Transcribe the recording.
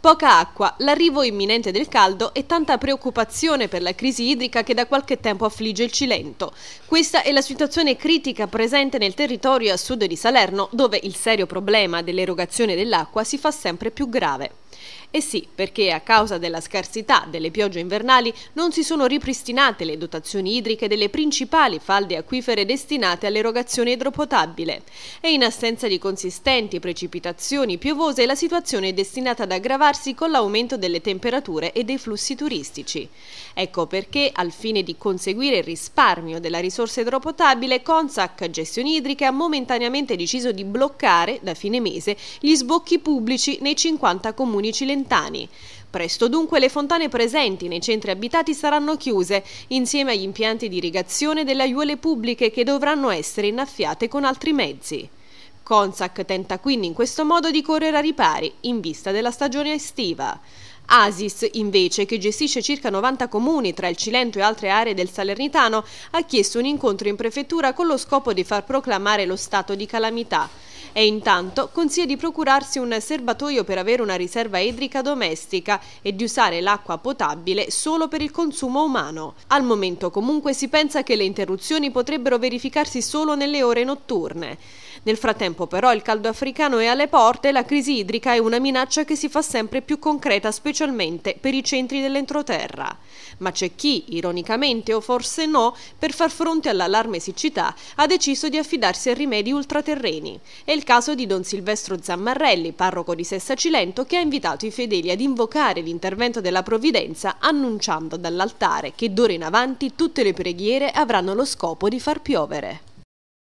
Poca acqua, l'arrivo imminente del caldo e tanta preoccupazione per la crisi idrica che da qualche tempo affligge il Cilento. Questa è la situazione critica presente nel territorio a sud di Salerno, dove il serio problema dell'erogazione dell'acqua si fa sempre più grave. E sì, perché a causa della scarsità delle piogge invernali non si sono ripristinate le dotazioni idriche delle principali falde acquifere destinate all'erogazione idropotabile. E in assenza di consistenti precipitazioni piovose la situazione è destinata ad aggravarsi con l'aumento delle temperature e dei flussi turistici. Ecco perché, al fine di conseguire il risparmio della risorsa idropotabile, Consac Gestioni Idriche ha momentaneamente deciso di bloccare, da fine mese, gli sbocchi pubblici nei 50 comuni comuni cilentani. Presto dunque le fontane presenti nei centri abitati saranno chiuse, insieme agli impianti di irrigazione delle aiuole pubbliche che dovranno essere innaffiate con altri mezzi. Consac tenta quindi in questo modo di correre a ripari in vista della stagione estiva. Asis, invece, che gestisce circa 90 comuni tra il Cilento e altre aree del Salernitano, ha chiesto un incontro in prefettura con lo scopo di far proclamare lo stato di calamità e intanto consiglia di procurarsi un serbatoio per avere una riserva idrica domestica e di usare l'acqua potabile solo per il consumo umano. Al momento comunque si pensa che le interruzioni potrebbero verificarsi solo nelle ore notturne. Nel frattempo però il caldo africano è alle porte e la crisi idrica è una minaccia che si fa sempre più concreta, specialmente per i centri dell'entroterra. Ma c'è chi, ironicamente o forse no, per far fronte all'allarme siccità, ha deciso di affidarsi a rimedi ultraterreni. È il caso di Don Silvestro Zammarrelli, parroco di Sessa Cilento, che ha invitato i fedeli ad invocare l'intervento della provvidenza annunciando dall'altare che d'ora in avanti tutte le preghiere avranno lo scopo di far piovere.